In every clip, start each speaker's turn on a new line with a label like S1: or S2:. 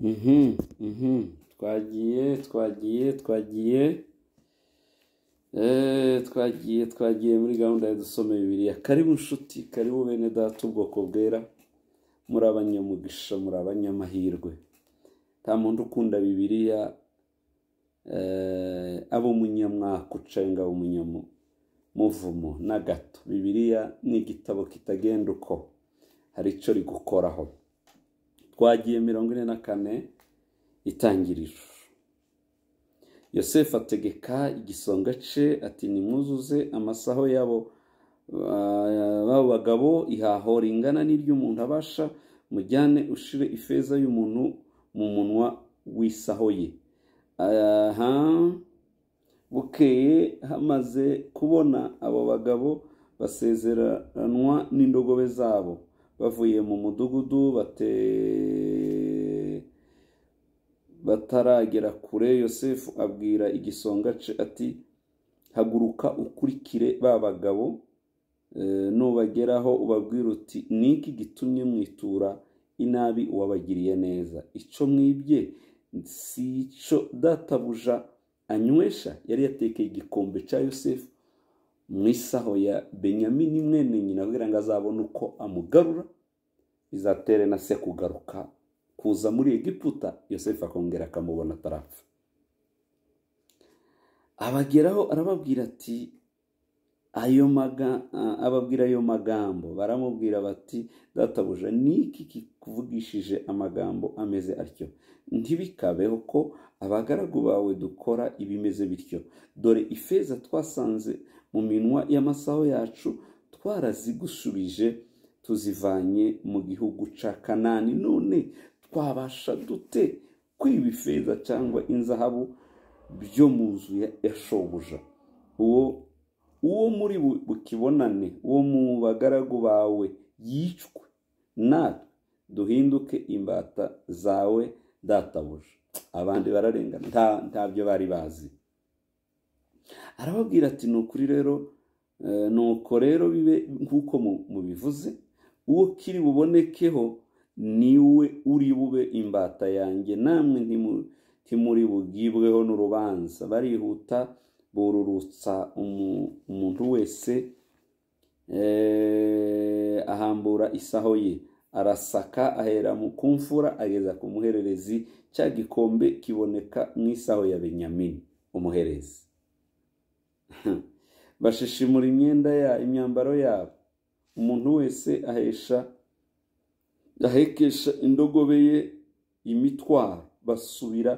S1: Mhm, mhm. twagiye twagiye twagiye eh, twagiye twagiye muri gahunda ya dusome bibiriya karibu inshuti karibu bene data ubwoko bwera muri abanyamugisha muri abanyamahirwe nta muntu ukunda bibiriya eh, abo umunyamwaka ucenga umunyamuvumo na gato bibiriya ni igitabo kitagenda uko hari icyo rigukoraho twagiye mirongo ine na kane itangiriro yosefu ategeka igisonga cye ati nimuzuze amasaho y'abo ah, bagabo ihaho ringana n'iry'umuntu abasha mujyane ushire ifeza y'umuntu mu munwa w'isaho ye aha bukeye hamaze kubona abo bagabo basezeranwa n'indogobe zabo bavuye mu mudugudu bate bataragera kure yosefu abwira igisonga ce ati haguruka ukurikire ba bagabo eh, nubageraho ubabwira uti niki gitumye mwitura inabi uwabagiriye neza icyo mwibye si icyo databuja anywesha yari yatekeye igikombe cya yosefu mu isaho ya benyamini mwene nyina kugira ngo azabone uko amugarura bizatere na se kugaruka kuza muri egiputa yosefu akongera akamubona atarapfa abageraho arababwira ati ayo ababwira ayo magambo baramubwira bati databuja niki kikuvugishije amagambo ameze atyo ntibikabeho ko abagaragu bawe dukora ibimeze bityo dore ifeza twasanze mu minwa y'amasaho yacu twarazigusubije tuzivanye mu gihugu cya kanani none twabasha dute kwiba ifeza cyangwa inzahabu byo mu nzu ya eshobuja uwo uwo muri bukibonane uwo mu bagaragu bawe yicwe natwe duhinduke imbata zawe databuje abandi bararengana ntabyo bari bazi arababwira ati ni ukuri rero eh, nuko rero bibe nk'uko mubivuze uwo kiri bubonekeho niwe uri bube imbata yanjye namwe ntimuri bugibweho n'urubanza barihuta bururutsa umuntu wese eh, ahambura isaho ye arasaka ahera mu kumfura ageza ku muhererezi cya gikombe kiboneka mu isaho ya benyamini umuherezi bashishimura imyenda ya imyambaro yabo umuntu wese ahesha ahekesha indogobe ye imitwaro basubira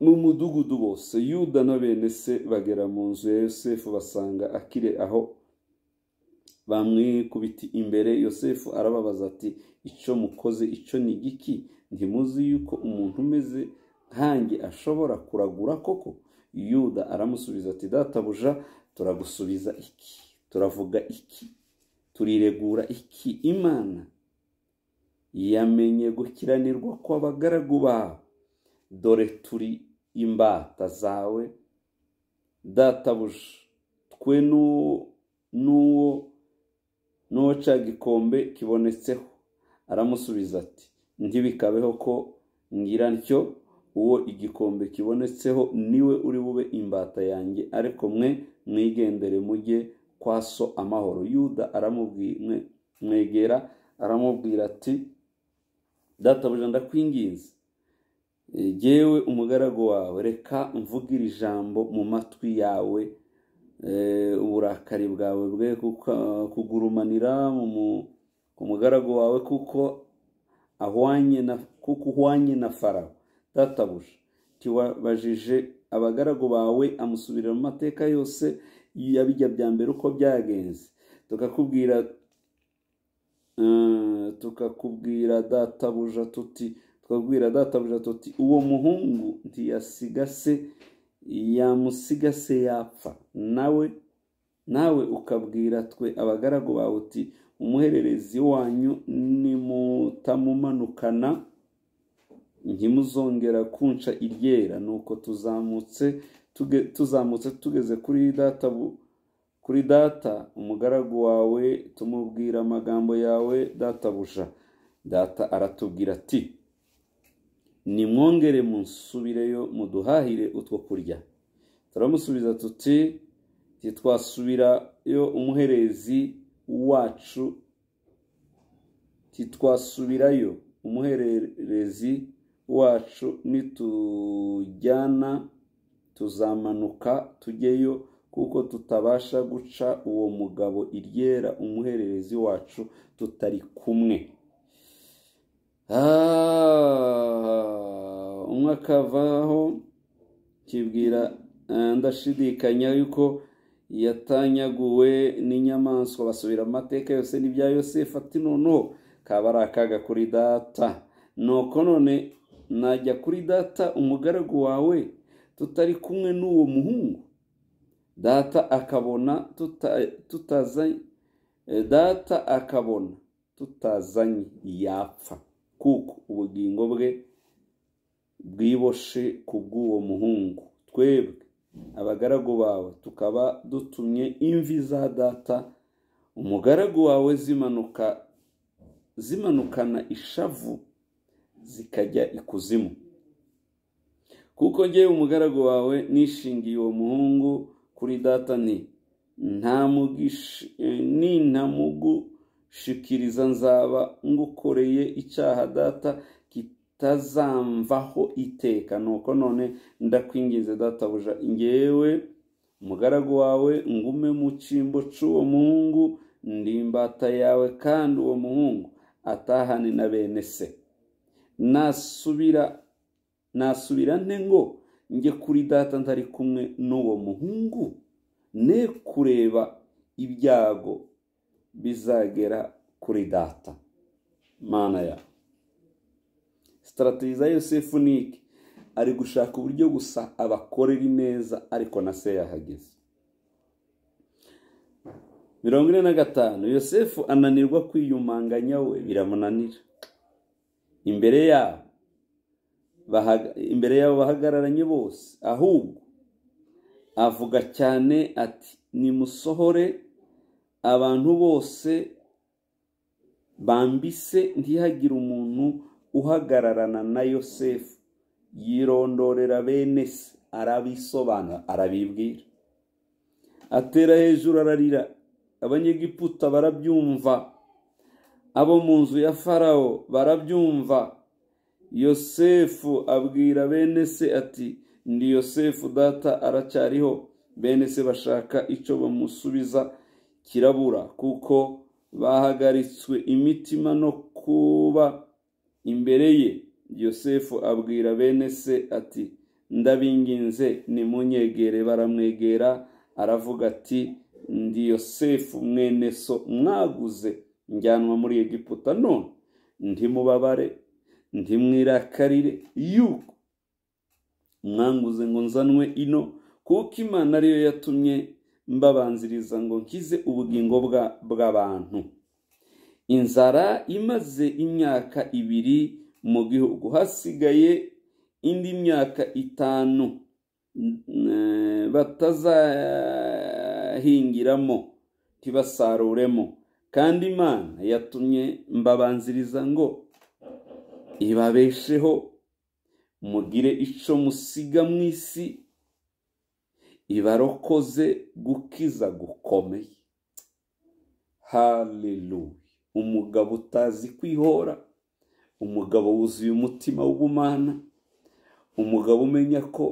S1: mu mudugudu wose yuda na bene se bagera mu nzu ya yosefu basanga akire aho bamwikubiti imbere yosefu arababaza ati icyo mukoze icyo ni giki ntimuzi yuko umuntu umeze nkange ashobora kuragura koko yuda aramusubiza ati databuja turagusubiza iki turavuga iki turiregura iki imana yamenye gukiranirwa kw'abagaragu bawe dore turi imbata zawe databuja twe n'uwo n'uwo cya gikombe kibonetseho aramusubiza ati ntibikabeho ko ngira ntyo uwo igikombe kibonetseho niwe uri bube imbata yanjye ariko mwe mwigendere mujye kwa so amahoro yuda aramubwira mwegera aramubwira ati databuja ndakwinginze Eh, yewe umugaragu wawe reka mvugire ijambo mu matwi yawe eh, uburakari bwawe bwe kugurumanira ku mugaragu wawe kuko ahwanye na kuko uhwanye na farawo databuja tiwabajije abagaragu bawe amusubirira mu mateka yose yabijya bya mbere uko byagenze tukakubwira eh, tukakubwira databuja tuti twabwira databuja tuti uwo muhungu ntiyasigase yamusigase yapfa nawe nawe ukabwira twe abagaragu bawe uti umuhererezi wanyu nimutamumanukana ntimuzongera kunca iryera nuko tuzamutse tuzamutse tugeze kuri data kuri data umugaragu wawe tumubwira amagambo yawe databuja data aratubwira ati nimwongere munsubireyo muduhahire utwo kurya turamusubiza tuti titwasubirayo umuherezi wacu titwasubirayo umuhererezi wacu nitujyana tuzamanuka tujyeyo kuko tutabasha guca uwo mugabo iryera umuhererezi wacu tutari kumwe ah! umwe akavaho kibwira eh, ndashidikanya yuko yatanyaguwe n'inyamaswa basubira amateka yose n'ibya yosefu ati noneho kaba ari akaga kuri data nuko none najya kuri data umugaragu wawe tutari kumwe n'uwo muhungu data akabona tutazanye eh, data akabona tutazanye yapfa kuko ubugingo bwe bwiboshe ku bw'uwo muhungu twebwe abagaragu bawe tukaba dutumye imvi za data umugaragu wawe zimanuka zimanukana ishavu zikajya ikuzimu kuko ngewe umugaragu wawe nishingiye uwo muhungu kuri data ni ntamugushikiriza nzaba ngukoreye icyaha data itazamvaho iteka nuko none ndakwinginze databuja ngewe umugaragu wawe ngume mu cyimbo cy'uwo muhungu ndi imbata yawe kandi uwo muhungu atahane na bene se nasubira nasubira nte ngo njye kuri data ntari kumwe n'uwo muhungu ne kureba ibyago bizagera kuri data mana yawe sitarategiza yosefu nike ari gushaka uburyo gusa abakorera neza ariko na se yahageze mirongo ine na gatanu yosefu ananirwa kwiyumanganya we biramunanira imbere yabo imbere yabo bahagararanye bose ahubwo avuga cyane ati nimusohore abantu bose bambise ntihagire umuntu uhagararana na yosefu yirondorera bene se arabisobanura arabibwira atera hejuru ararira abanyegiputa barabyumva abo mu nzu ya farawo barabyumva yosefu abwira bene se ati ndi yosefu data aracyariho bene se bashaka icyo bamusubiza kirabura kuko bahagaritswe imitima no kuba imbere ye yosefu abwira bene se ati ndabinginze nimunyegere baramwegera aravuga ati ndi yosefu mwene so mwaguze njyanwa muri egiputa none ntimubabare ntimwirakarire yuko mwanguze ngo nzanwe ino kuko imana ariyo yatumye mbabanziriza ngo nkize ubugingo bw'abantu inzara imaze imyaka ibiri mu gihugu hasigaye indi myaka itanu eh, batazahingiramo ntibasaruremo kandi imana yatumye mbabanziriza ngo ibabesheho mugire icyo musiga mu isi ibarokoze gukiza gukomeye haleluya umugabo utazi kwihora umugabo wuzuye umutima w'ubumana umugabo umenya ko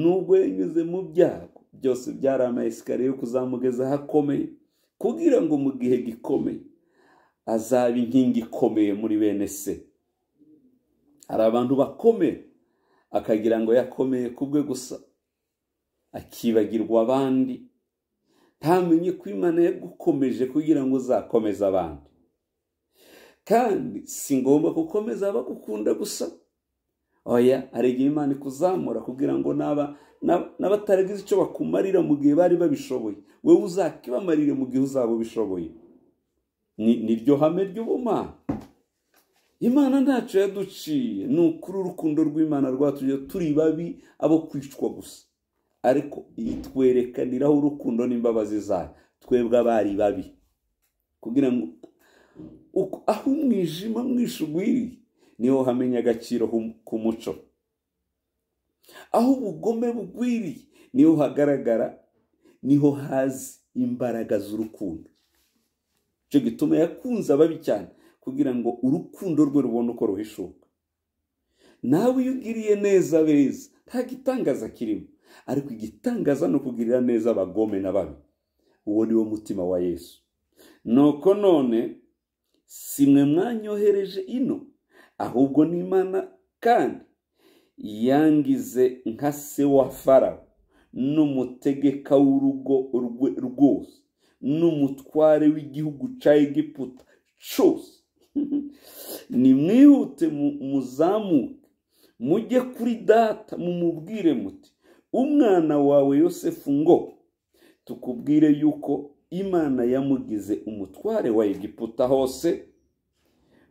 S1: nubwo yanyuze mu byago byose byari amayesikariye yo kuzamugeza ahakomeye kugira ngo mu gihe gikomeye azaba inkingi ikomeye muri bene se hari abantu bakomeye akagira ngo yakomeye ku bwe gusa akibagirwa abandi ntamenye ko imana yagukomeje kugira ngo uzakomeze abandi kandi si ngombwa gukomeza bagukunda gusa oya hari igihe imana ikuzamura kugira ngo naba n'abataragize icyo bakumarira mu gihe bari babishoboye wowe uzakibamarire mu gihe uzaba ubishoboye ni ryo hame ry’ubuma imana ntacyo yaduciye ni ukuri urukundo rw'imana rwatuje turi babi abo kwicwa gusa ariko itwerekaniraho urukundo n'imbabazi zayo twebwe abari babi kugira ngo aho umwijima mwinshi ugwiriye niho hamenya agaciro ku muco aho ubugome bugwiriye niho hagaragara niho hazi imbaraga z'urukundo icyo gituma yakunze ababi cyane kugira ngo urukundo rwe rubone uko ruhishuka nawe iyo ugiriye neza beza nta gitangaza kirimo ariko igitangaza ni ukugirira neza abagome na babi uwo ni wo mutima wa yesu nuko none si mwe mwanyohereje ino ahubwo n'imana kandi yangize nka se wa farawo n'umutegeka w'urugo rwe rwose n'umutware w'igihugu cya egiputa cyose nimwihute muzamuke mujye kuri data mumubwire muti umwana wawe yosefu ngo tukubwire yuko imana yamugize umutware wa egiputa hose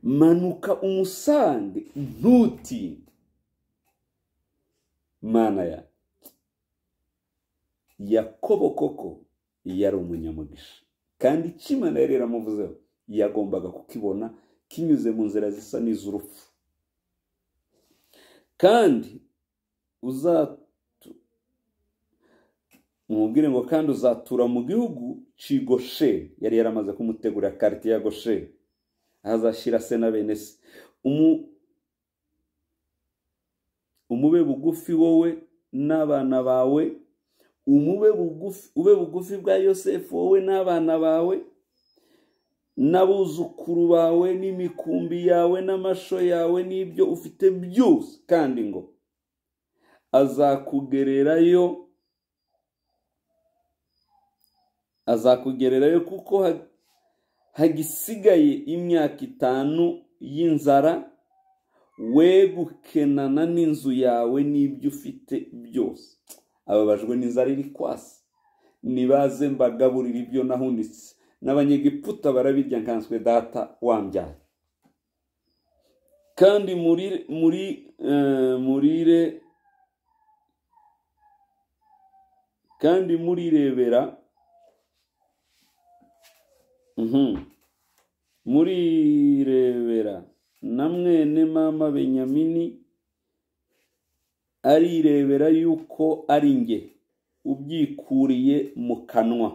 S1: manuka umusange ntutinde mana ya yakobo koko yari umunyamugisha kandi imana yari yaramuvuzeho yagombaga kukibona kinyuze mu nzira zisa n'iz'urupfu kandi uzatuma umubwire ngo kandi uzatura mu gihugu cigoshe yari yaramaze kumutegurira karitiye ya goshe ahazashyira se na bene se umube bugufi wowe n'abana bawe umube bugufi ube bugufi bwa yosefu wowe n'abana bawe n'abuzukuru bawe n'imikumbi yawe n'amasho yawe n'ibyo ufite byose kandi ngo azakugererayo azakugererayo kuko hagisigaye imyaka itanu y'inzara we gukenana n'inzu yawe n'ibyo ufite byose ababajwe n'inzara iri kwasi nibaze mbagaburira ibyo nahunitse n'abanyegiputa barabirya nkanswe data wambyaye kandi muri muri eh, murire kandi murirebera murirebera na mwene mama benyamini arirebera yuko ari nge ubyikuriye mu kanwa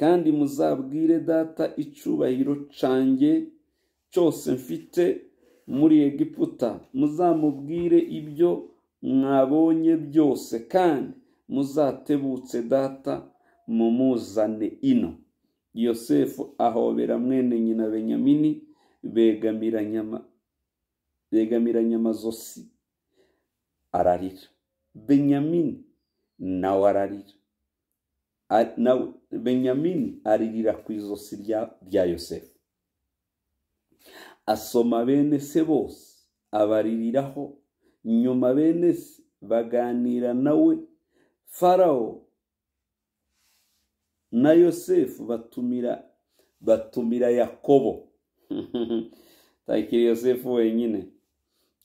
S1: kandi muzabwire data icyubahiro cange cyose mfite muri egiputa muzamubwire ibyo mwabonye byose kandi muzatebutse data mumuzane ino yosefu ahobera mwene nyina benyamini begamiranye amazosi ararira benyamini nawe ararira nawe benyamini aririra ku izosi rya yosefu asoma bene se bose abaririraho nyuma bene se baganira nawe farawo na yosefu batumira batumira yakobo takiri yosefu wenyine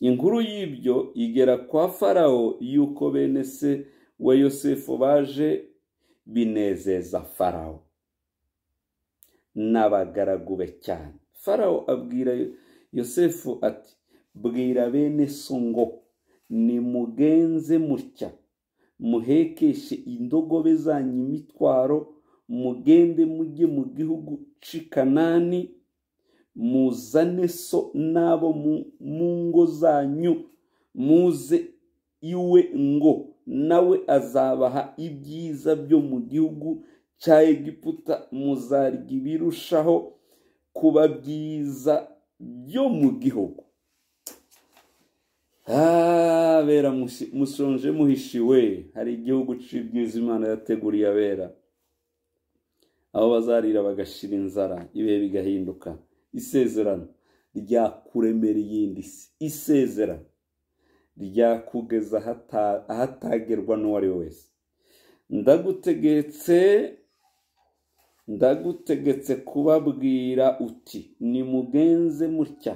S1: inkuru y'ibyo igera kwa farawo y'uko bene se we yosefu baje binezeza farawo n'abagaragu be cyane farawo abwira yosefu ati bwira bene so ngo nimugenze mutya muhekeshe indogobe zanyu imitwaro mugende mujye mu gihugu cy'i muzane so n'abo mu ngo zanyu muze iwe ngo nawe azabaha ibyiza byo mu gihugu cya egiputa muzarya ibirushaho kuba byiza byo mu gihugu ah, abera mushonje muhishiwe hari igihugu cy'ibyiza imana yateguriye abera aho bazarira bagashira inzara ibihe bigahinduka isezerano ryakuremereye iyindi si isezerano ryakugeza ahatagerwa n'uwo ari we wese ndagutegetse ndagutegetse kubabwira uti nimugenze mutya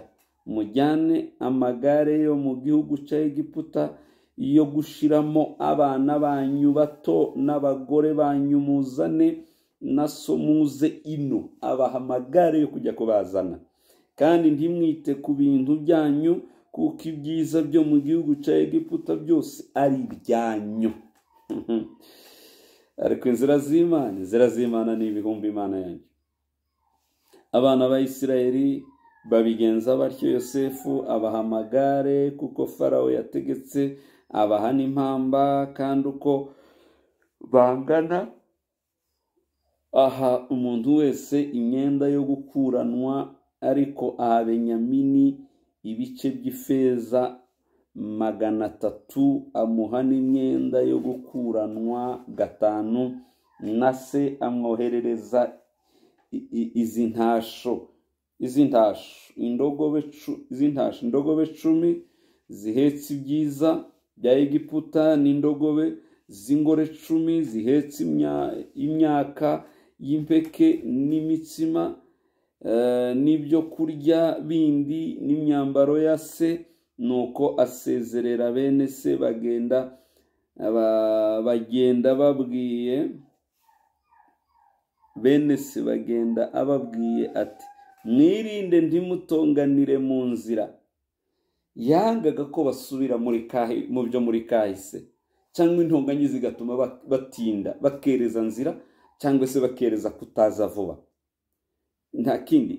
S1: mujyane amagare yo mu gihugu cya egiputa yo gushyiramo abana banyu bato n'abagore banyu muzane na somuze ino abaha amagare yo kujya kubazana kandi ntimwite ku bintu byanyu kuko ibyiza byo mu gihugu cya egiputa byose ari ibyanyu ariko inzira z'imana inzira z'imana ni ibihumbi imana yanyu abana ba Isirayeli babigenza batyo yosefu abaha amagare kuko farawo yategetse abaha n'impamba kandi uko bangana aha umuntu wese imyenda yo gukuranwa ariko aha benyamini ibice by'ifeza magana atatu amuha n'imyenda yo gukuranwa gatanu na se amwoherereza izi ntasho izi ntasho indogobe cumi zihetse ibyiza bya egiputa n'indogobe z'ingore cumi zihetse imyaka y'impeke n'imitsima eh, n'ibyo kurya bindi n'imyambaro ya se nuko asezerera bene se bagenda bagenda babwiye bene se bagenda ababwiye ati mwirinde ntimutonganire mu nzira yangaga ko basubira mu byo muri kahise cyangwa intonganyi zigatuma batinda bakereza nzira cyangwa se bakereza kutaza vuba nta kindi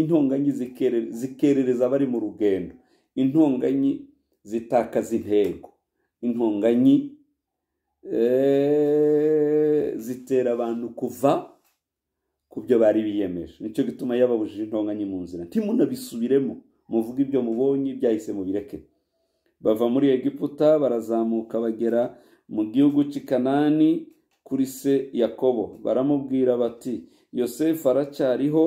S1: intonganyi zikerereza abari mu rugendo intonganyi zitakaza intego intonganyi eh, zitera abantu kuva ku byo bari biyemeje nicyo gituma yababujije intonganyi mu nzira ntimunabisubiremo muvuga ibyo mubonye byahise mubireke bava muri egiputa barazamuka bagera mu gihugu cy'i kanani kuri se yakobo baramubwira bati yosefu aracyariho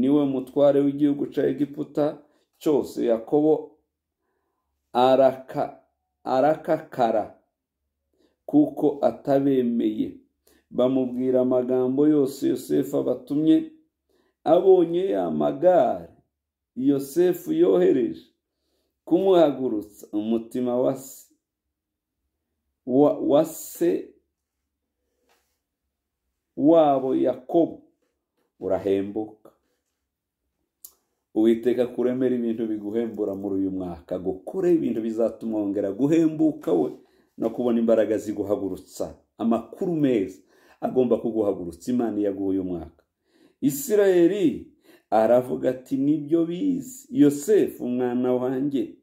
S1: niwe mutware w'igihugu cya egiputa cyose yakobo arakakara kuko atabemeye bamubwira amagambo yose yosefu abatumye abonye ya magare yosefu yohereje kumuhagurutsa umutima wa se wabo yakobo urahembuka uwiteka kuremera ibintu biguhembura muri uyu mwaka gukore ibintu bizatuma wongera guhembuka we no kubona imbaraga ziguhagurutsa amakuru meza agomba kuguhagurutsa imana iyo aguye umwaka isirayeri aravuga ati nibyo bizi yosefu umwana wanjye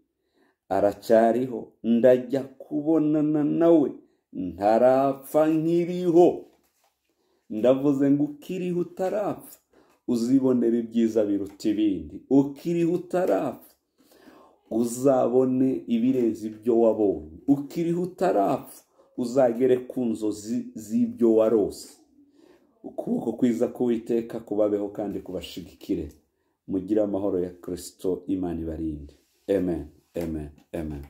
S1: aracyariho ndajya kubonana nawe ntarapfa nkiriho ndavuze ngo ukiriho utarapfa uzibonera ibyiza biruta ibindi ukiriho utarapfa uzabone ibirenze ibyo wabonye ukiriho utarapfa uzagere ku nzozi z'ibyo warose ukuboko kwiza k'uwiteka kubabeho kandi kubashigikire mugire amahoro ya kirisito imana ibarinde amen amen amen